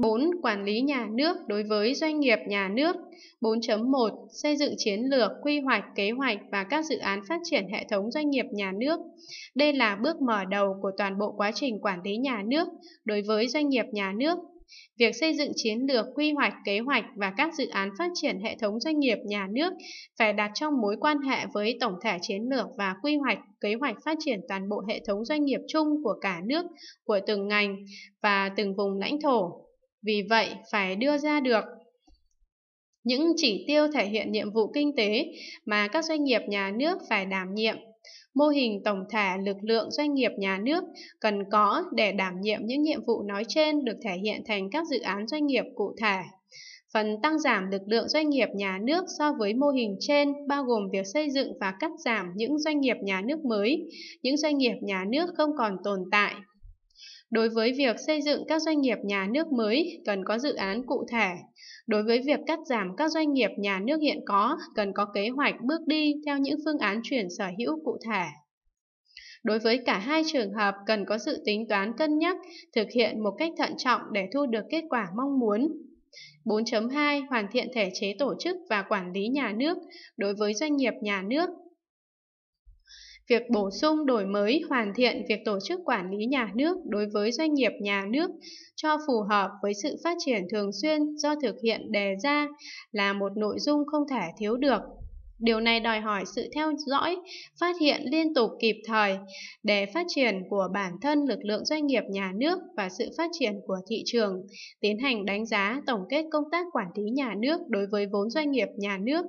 4. Quản lý nhà nước đối với doanh nghiệp nhà nước 4.1. Xây dựng chiến lược, quy hoạch, kế hoạch và các dự án phát triển hệ thống doanh nghiệp nhà nước. Đây là bước mở đầu của toàn bộ quá trình quản lý nhà nước đối với doanh nghiệp nhà nước. Việc xây dựng chiến lược, quy hoạch, kế hoạch và các dự án phát triển hệ thống doanh nghiệp nhà nước phải đặt trong mối quan hệ với tổng thể chiến lược và quy hoạch, kế hoạch phát triển toàn bộ hệ thống doanh nghiệp chung của cả nước, của từng ngành và từng vùng lãnh thổ vì vậy phải đưa ra được những chỉ tiêu thể hiện nhiệm vụ kinh tế mà các doanh nghiệp nhà nước phải đảm nhiệm. Mô hình tổng thể lực lượng doanh nghiệp nhà nước cần có để đảm nhiệm những nhiệm vụ nói trên được thể hiện thành các dự án doanh nghiệp cụ thể. Phần tăng giảm lực lượng doanh nghiệp nhà nước so với mô hình trên bao gồm việc xây dựng và cắt giảm những doanh nghiệp nhà nước mới, những doanh nghiệp nhà nước không còn tồn tại Đối với việc xây dựng các doanh nghiệp nhà nước mới, cần có dự án cụ thể. Đối với việc cắt giảm các doanh nghiệp nhà nước hiện có, cần có kế hoạch bước đi theo những phương án chuyển sở hữu cụ thể. Đối với cả hai trường hợp cần có sự tính toán cân nhắc, thực hiện một cách thận trọng để thu được kết quả mong muốn. 4.2 Hoàn thiện thể chế tổ chức và quản lý nhà nước đối với doanh nghiệp nhà nước việc bổ sung đổi mới hoàn thiện việc tổ chức quản lý nhà nước đối với doanh nghiệp nhà nước cho phù hợp với sự phát triển thường xuyên do thực hiện đề ra là một nội dung không thể thiếu được điều này đòi hỏi sự theo dõi phát hiện liên tục kịp thời để phát triển của bản thân lực lượng doanh nghiệp nhà nước và sự phát triển của thị trường tiến hành đánh giá tổng kết công tác quản lý nhà nước đối với vốn doanh nghiệp nhà nước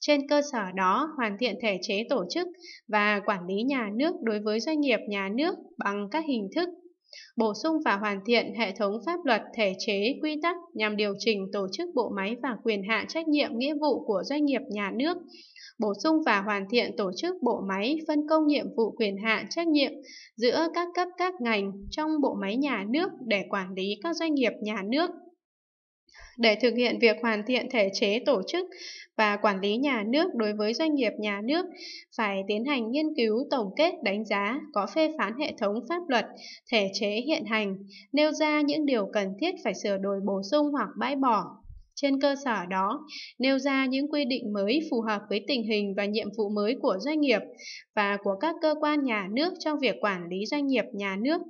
trên cơ sở đó, hoàn thiện thể chế tổ chức và quản lý nhà nước đối với doanh nghiệp nhà nước bằng các hình thức bổ sung và hoàn thiện hệ thống pháp luật thể chế quy tắc nhằm điều chỉnh tổ chức bộ máy và quyền hạn trách nhiệm nghĩa vụ của doanh nghiệp nhà nước bổ sung và hoàn thiện tổ chức bộ máy phân công nhiệm vụ quyền hạn trách nhiệm giữa các cấp các ngành trong bộ máy nhà nước để quản lý các doanh nghiệp nhà nước để thực hiện việc hoàn thiện thể chế tổ chức và quản lý nhà nước đối với doanh nghiệp nhà nước phải tiến hành nghiên cứu tổng kết đánh giá có phê phán hệ thống pháp luật thể chế hiện hành nêu ra những điều cần thiết phải sửa đổi bổ sung hoặc bãi bỏ trên cơ sở đó nêu ra những quy định mới phù hợp với tình hình và nhiệm vụ mới của doanh nghiệp và của các cơ quan nhà nước trong việc quản lý doanh nghiệp nhà nước